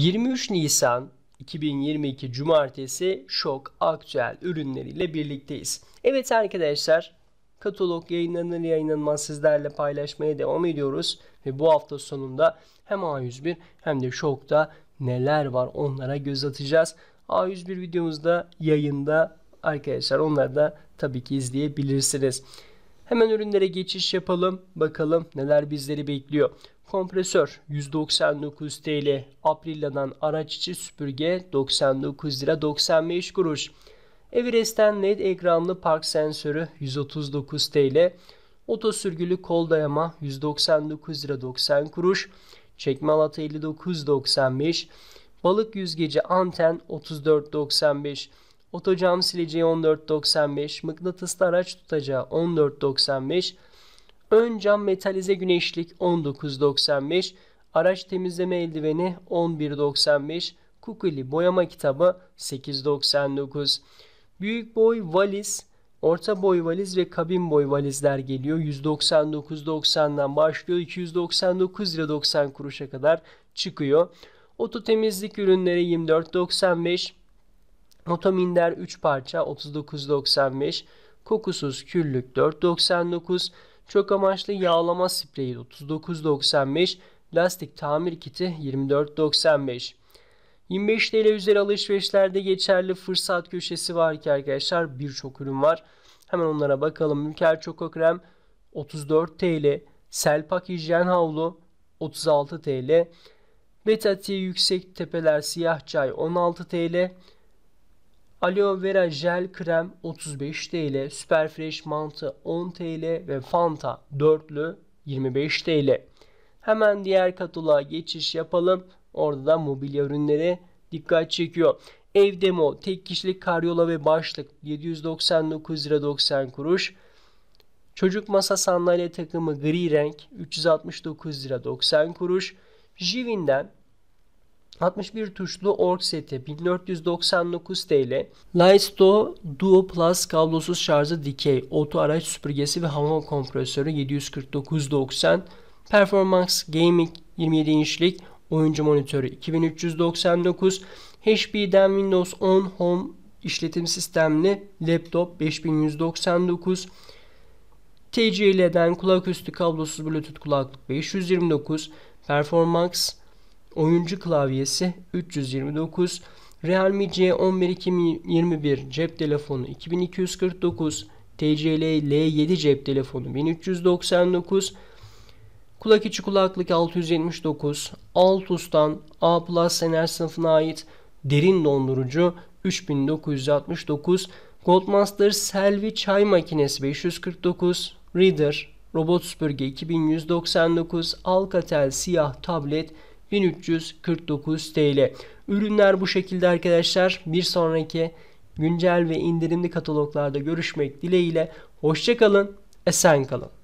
23 Nisan 2022 Cumartesi şok aktüel ürünleriyle birlikteyiz. Evet arkadaşlar katalog yayınlanır yayınlanmaz sizlerle paylaşmaya devam ediyoruz. Ve bu hafta sonunda hem A101 hem de şokta neler var onlara göz atacağız. A101 videomuzda yayında arkadaşlar onları da tabii ki izleyebilirsiniz. Hemen ürünlere geçiş yapalım. Bakalım neler bizleri bekliyor. Kompresör 199 TL. Aprilla'dan araç içi süpürge 99 lira 95 kuruş. Everest'ten LED ekranlı park sensörü 139 TL. Otosürgülü kol dayama 199 lira 90 kuruş. Çekme halatı 59.95. Balık yüzgeci anten 34.95. Otocam sileceği 14.95, mıknatıslı araç tutacağı 14.95, ön cam metalize güneşlik 19.95, araç temizleme eldiveni 11.95, kukuli boyama kitabı 8.99. Büyük boy valiz, orta boy valiz ve kabin boy valizler geliyor. 199.90'dan başlıyor 299 lira 90 kuruşa kadar çıkıyor. Oto temizlik ürünleri 24.95 Motominder 3 parça 39.95, kokusuz küllük 4.99, çok amaçlı yağlama spreyi 39.95, lastik tamir kiti 24.95. 25 TL üzeri alışverişlerde geçerli fırsat köşesi var ki arkadaşlar birçok ürün var. Hemen onlara bakalım. Mülker Çoko Krem 34 TL. Selpak Hijyen Havlu 36 TL. Betatiye Yüksek Tepeler Siyah Çay 16 TL. Aloe vera jel krem 35 TL, Super Fresh mantı 10 TL ve Fanta dörtlü 25 TL. Hemen diğer kataloğa geçiş yapalım. Orada da mobilya ürünleri dikkat çekiyor. Ev demo tek kişilik karyola ve başlık 799 lira 90 kuruş. Çocuk masa sandalye takımı gri renk 369 lira 90 kuruş. Jivin'den 61 tuşlu Org seti 1499 TL. Lightsto Duo Plus kablosuz şarjı dikey, oto araç süpürgesi ve hava kompresörü 749.90. Performance Gaming 27 inçlik oyuncu monitörü 2399. HP'den Windows 10 Home işletim sistemli laptop 5199. TCL'den kulaküstü kablosuz Bluetooth kulaklık 529. Performance oyuncu klavyesi 329, Realme C11 2021 cep telefonu 2249, TCL L7 cep telefonu 1399, kulak içi kulaklık 679, Altus'tan A Plus enerji sınıfına ait derin dondurucu 3969, Goldmaster Selvi çay makinesi 549, Reader, robot süpürge 2199, Alcatel siyah tablet 1349 TL. Ürünler bu şekilde arkadaşlar. Bir sonraki güncel ve indirimli kataloglarda görüşmek dileğiyle. Hoşçakalın, esen kalın.